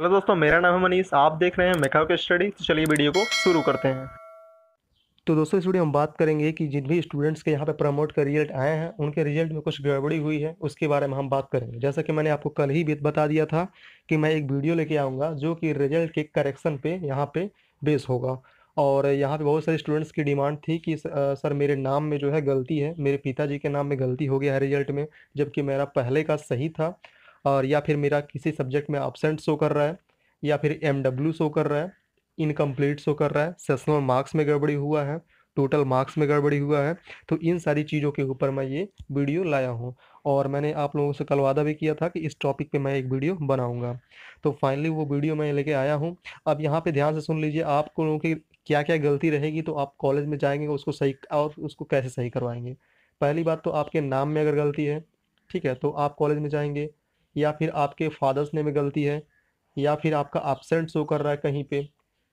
hello दोस्तों मेरा नाम है मनीष आप देख रहे हैं मेकाओ के स्टडी तो चलिए वीडियो को शुरू करते हैं तो दोस्तों इस वीडियो में बात करेंगे कि जिन भी स्टूडेंट्स के यहाँ पे प्रमोट का रिजल्ट आए हैं उनके रिजल्ट में कुछ गड़बड़ी हुई है उसके बारे में हम बात करेंगे जैसा कि मैंने आपको कल ही बता दिया था कि मैं एक वीडियो लेके आऊँगा जो कि रिजल्ट के करेक्शन पे यहाँ पे बेस होगा और यहाँ पे बहुत सारे स्टूडेंट्स की डिमांड थी कि सर मेरे नाम में जो है गलती है मेरे पिताजी के नाम में गलती हो गया है रिजल्ट में जबकि मेरा पहले का सही था और या फिर मेरा किसी सब्जेक्ट में एबसेंट शो कर रहा है या फिर एम डब्ल्यू शो कर रहा है इनकम्प्लीट शो कर रहा है सेशनल मार्क्स में गड़बड़ी हुआ है टोटल मार्क्स में गड़बड़ी हुआ है तो इन सारी चीज़ों के ऊपर मैं ये वीडियो लाया हूँ और मैंने आप लोगों से कल वादा भी किया था कि इस टॉपिक पे मैं एक वीडियो बनाऊंगा तो फाइनली वो वीडियो मैं लेके आया हूँ अब यहाँ पे ध्यान से सुन लीजिए आप लोगों की क्या क्या गलती रहेगी तो आप कॉलेज में जाएंगे उसको सही और उसको कैसे सही करवाएंगे पहली बात तो आपके नाम में अगर गलती है ठीक है तो आप कॉलेज में जाएंगे या फिर आपके फादर्स ने में गलती है या फिर आपका एबसेंट शो कर रहा है कहीं पे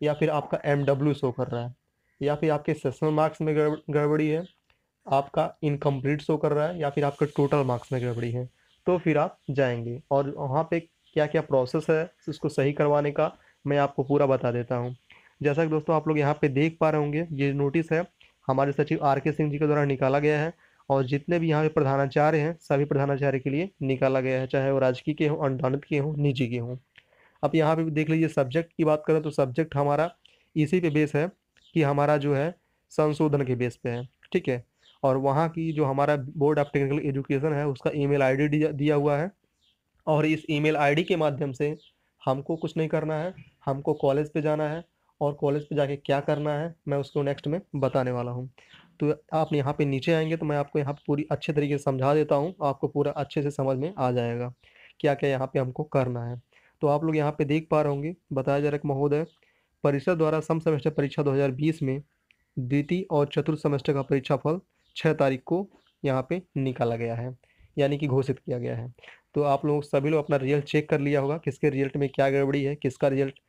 या फिर आपका एम शो कर रहा है या फिर आपके सेशनल मार्क्स में गड़बड़ी है आपका इनकम्प्लीट शो कर रहा है या फिर आपके टोटल मार्क्स में गड़बड़ी है तो फिर आप जाएंगे और वहाँ पे क्या क्या प्रोसेस है उसको सही करवाने का मैं आपको पूरा बता देता हूँ जैसा कि दोस्तों आप लोग यहाँ पे देख पा रहे होंगे ये नोटिस है हमारे सचिव आर के सिंह जी के द्वारा निकाला गया है और जितने भी यहाँ पे प्रधानाचार्य हैं सभी प्रधानाचार्य के लिए निकाला गया है चाहे वो राजकीय के हों अनुदानित के हों निजी के हों अब यहाँ पे देख लीजिए सब्जेक्ट की बात करें तो सब्जेक्ट हमारा इसी पे बेस है कि हमारा जो है संशोधन के बेस पे है ठीक है और वहाँ की जो हमारा बोर्ड ऑफ टेक्निकल एजुकेशन है उसका ई मेल दिया हुआ है और इस ई मेल के माध्यम से हमको कुछ नहीं करना है हमको कॉलेज पर जाना है और कॉलेज पर जाके क्या करना है मैं उसको नेक्स्ट में बताने वाला हूँ तो आप यहाँ पे नीचे आएंगे तो मैं आपको यहाँ पूरी अच्छे तरीके से समझा देता हूँ आपको पूरा अच्छे से समझ में आ जाएगा क्या क्या यहाँ पे हमको करना है तो आप लोग यहाँ पे देख पा रहे होंगे बताया जा रहा है महोदय परिषद द्वारा सम सेमेस्टर परीक्षा 2020 में द्वितीय और चतुर्थ सेमेस्टर का परीक्षाफल छः तारीख को यहाँ पर निकाला गया है यानी कि घोषित किया गया है तो आप लोग सभी लोग अपना रिजल्ट चेक कर लिया होगा किसके रिजल्ट में क्या गड़बड़ी है किसका रिजल्ट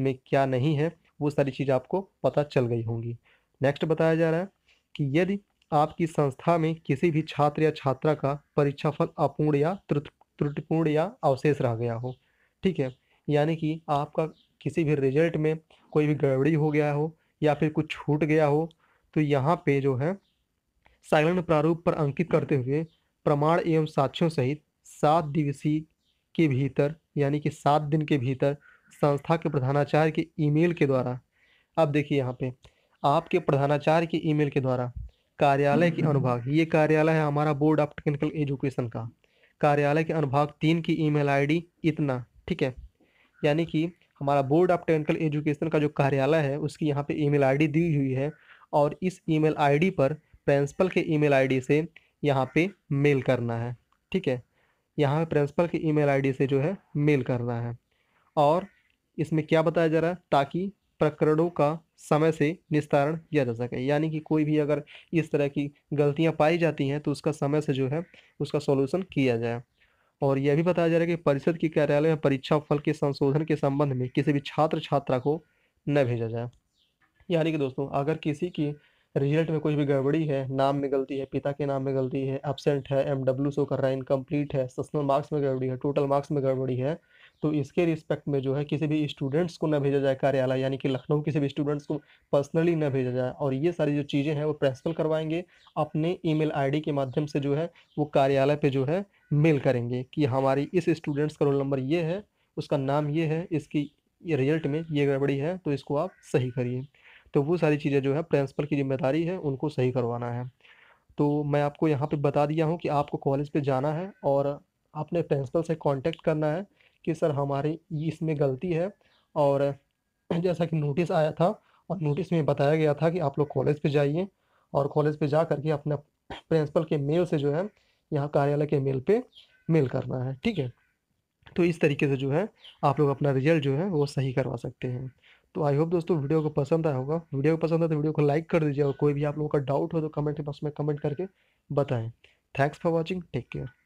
में क्या नहीं है वो सारी चीज़ आपको पता चल गई होंगी नेक्स्ट बताया जा रहा है कि यदि आपकी संस्था में किसी भी छात्र या छात्रा का परीक्षाफल अपूर्ण या त्रुटिपूर्ण या अवशेष रह गया हो ठीक है यानी कि आपका किसी भी रिजल्ट में कोई भी गड़बड़ी हो गया हो या फिर कुछ छूट गया हो तो यहाँ पे जो है साइलेंट प्रारूप पर अंकित करते हुए प्रमाण एवं साक्ष्यों सहित सात दिवसीय के भीतर यानी कि सात दिन के भीतर संस्था के प्रधानाचार्य के ईमेल के द्वारा अब देखिए यहाँ पे आपके प्रधानाचार्य की ईमेल के द्वारा कार्यालय के अनुभाग ये कार्यालय है हमारा बोर्ड ऑफ टेक्निकल एजुकेशन का कार्यालय के अनुभाग तीन की ईमेल आईडी इतना ठीक है यानी कि हमारा बोर्ड ऑफ टेक्निकल एजुकेशन का जो कार्यालय है उसकी यहाँ पे ईमेल आईडी दी हुई है और इस ईमेल आईडी पर प्रिंसिपल के ईमेल आईडी से यहाँ पे मेल करना है ठीक है यहाँ पे प्रिंसिपल के ईमेल आईडी से जो है मेल करना है और इसमें क्या बताया जा रहा है ताकि प्रकरणों का समय से निस्तारण किया जा सके यानी कि कोई भी अगर इस तरह की गलतियां पाई जाती हैं तो उसका समय से जो है उसका सॉल्यूशन किया जाए और यह भी बताया जा रहा है कि परिषद के कार्यालय में परीक्षा फल के संशोधन के संबंध में किसी भी छात्र छात्रा को न भेजा जाए यानी कि दोस्तों अगर किसी की रिजल्ट में कुछ भी गड़बड़ी है नाम में गलती है पिता के नाम में गलती है एबसेंट है एम डब्ल्यू शो कर रहा है इनकम्प्लीट है सस्नल मार्क्स में गड़बड़ी है टोटल मार्क्स में गड़बड़ी है तो इसके रिस्पेक्ट में जो है किसी भी स्टूडेंट्स को न भेजा जाए कार्यालय यानी कि लखनऊ किसी भी स्टूडेंट्स को पर्सनली न भेजा जाए और ये सारी जो चीज़ें हैं वो प्रिंसिपल करवाएंगे अपने ईमेल आईडी के माध्यम से जो है वो कार्यालय पे जो है मेल करेंगे कि हमारी इस स्टूडेंट्स का रोल नंबर ये है उसका नाम ये है इसकी रिजल्ट में ये गड़बड़ी है तो इसको आप सही करिए तो वो सारी चीज़ें जो है प्रिंसिपल की जिम्मेदारी है उनको सही करवाना है तो मैं आपको यहाँ पे बता दिया हूँ कि आपको कॉलेज पे जाना है और आपने प्रिंसिपल से कांटेक्ट करना है कि सर हमारी इसमें गलती है और जैसा कि नोटिस आया था और नोटिस में बताया गया था कि आप लोग कॉलेज पे जाइए और कॉलेज पे जा करके अपने प्रिंसिपल के मेल से जो है यहाँ कार्यालय के मेल पे मेल करना है ठीक है तो इस तरीके से जो है आप लोग अपना रिजल्ट जो है वो सही करवा सकते हैं तो आई होप दोस्तों वीडियो को पसंद आया होगा वीडियो को पसंद आया तो वीडियो को लाइक कर दीजिए और कोई भी आप लोगों का डाउट हो तो कमेंट बॉक्स में कमेंट करके बताएं thanks for watching take care